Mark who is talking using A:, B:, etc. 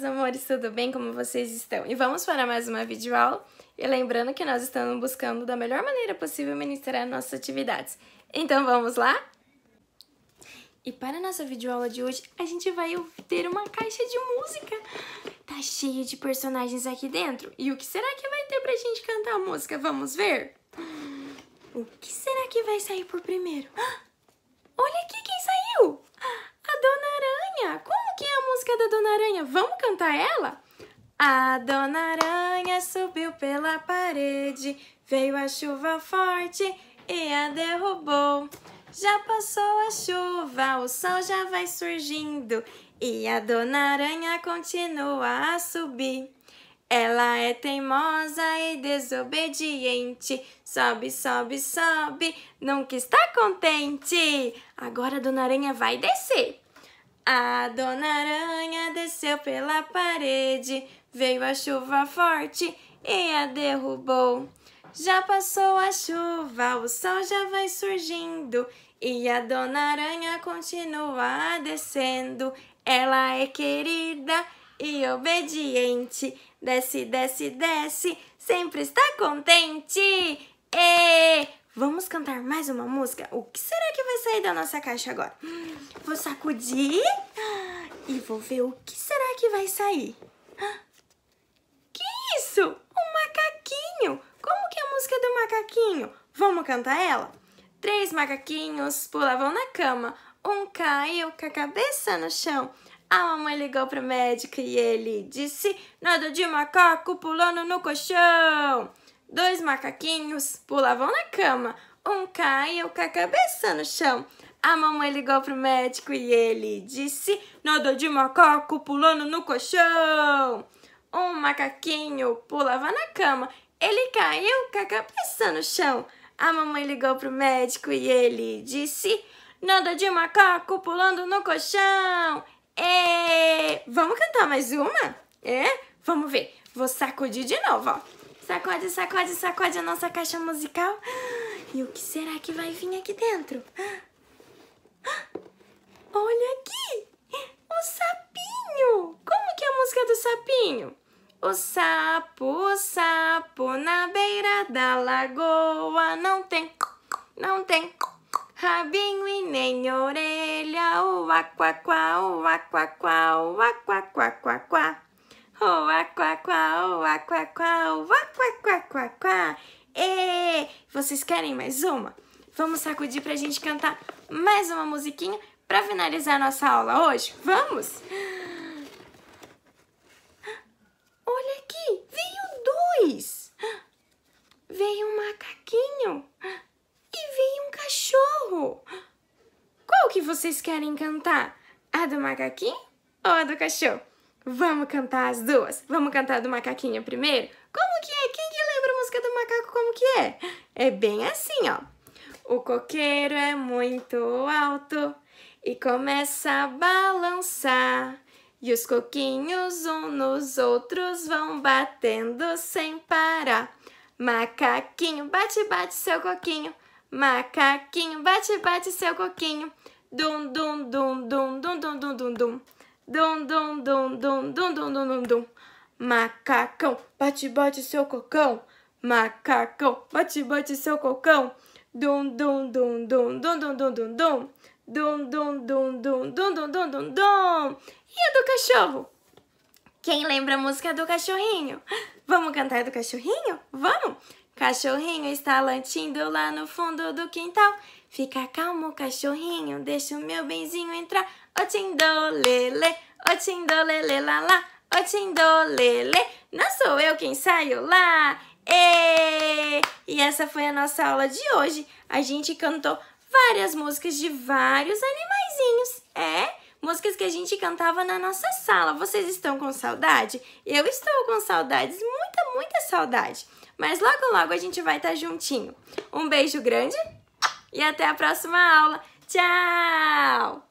A: meus amores, tudo bem? Como vocês estão? E vamos para mais uma videoaula. E lembrando que nós estamos buscando da melhor maneira possível ministrar nossas atividades. Então vamos lá? E para a nossa videoaula de hoje, a gente vai ter uma caixa de música. Tá cheio de personagens aqui dentro. E o que será que vai ter pra gente cantar a música? Vamos ver? O que será que vai sair por primeiro? Ah, olha aqui! música da Dona Aranha, vamos cantar ela? A Dona Aranha subiu pela parede, veio a chuva forte e a derrubou. Já passou a chuva, o sol já vai surgindo e a Dona Aranha continua a subir. Ela é teimosa e desobediente. Sobe, sobe, sobe, nunca está contente. Agora a Dona Aranha vai descer. A dona aranha desceu pela parede, veio a chuva forte e a derrubou. Já passou a chuva, o sol já vai surgindo e a dona aranha continua descendo. Ela é querida e obediente, desce, desce, desce, sempre está contente. E Vamos cantar mais uma música? O que será que vai sair da nossa caixa agora? Vou sacudir e vou ver o que será que vai sair. Que isso? Um macaquinho! Como que é a música do macaquinho? Vamos cantar ela? Três macaquinhos pulavam na cama. Um caiu com a cabeça no chão. A mamãe ligou pro médico e ele disse: Nada de macaco pulando no colchão. Dois macaquinhos pulavam na cama. Um caiu com a cabeça no chão. A mamãe ligou pro médico e ele disse: Nodo de macaco pulando no colchão. Um macaquinho pulava na cama. Ele caiu com a cabeça no chão. A mamãe ligou pro médico e ele disse: Nodo de macaco pulando no colchão. E... Vamos cantar mais uma? É? Vamos ver. Vou sacudir de novo, ó. Sacode, sacode, sacode a nossa caixa musical. E o que será que vai vir aqui dentro? Olha aqui! O sapinho! Como que é a música do sapinho? O sapo, o sapo, na beira da lagoa não tem, não tem rabinho e nem orelha. O aquaquá, o aquaquá, o aquaquaquaquá. O aquaquá, o aquaquá, Vocês querem mais uma? Vamos sacudir pra gente cantar mais uma musiquinha pra finalizar nossa aula hoje? Vamos? Olha aqui, veio dois! Veio um macaquinho e veio um cachorro. Qual que vocês querem cantar? A do macaquinho ou a do cachorro? Vamos cantar as duas. Vamos cantar a do macaquinho primeiro? Como do macaco como que é? É bem assim, ó. O coqueiro é muito alto e começa a balançar. E os coquinhos um nos outros vão batendo sem parar. Macaquinho, bate, bate seu coquinho. Macaquinho, bate, bate seu coquinho. Dum, dum, dum, dum, dum, dum, dum, dum, dum. Dum, dum, dum, dum, dum, dum, dum, dum, dum. Macacão, bate, bate seu cocão. Macacão, bate, bate seu cocão. Dum, dum, dum, dum, dum, dum, dum, dum, dum. Dum, dum, dum, dum, dum, dum, dum, dum, dum. E a do cachorro? Quem lembra a música do cachorrinho? Vamos cantar do cachorrinho? Vamos! Cachorrinho está latindo lá no fundo do quintal. Fica calmo, cachorrinho, deixa o meu benzinho entrar. Ô tindolele, ô tindolele lá lá, ô tindolele. Não sou eu quem saio lá. E E essa foi a nossa aula de hoje. A gente cantou várias músicas de vários animaizinhos. É? Músicas que a gente cantava na nossa sala. Vocês estão com saudade? Eu estou com saudades, muita, muita saudade. Mas logo, logo a gente vai estar tá juntinho. Um beijo grande e até a próxima aula. Tchau!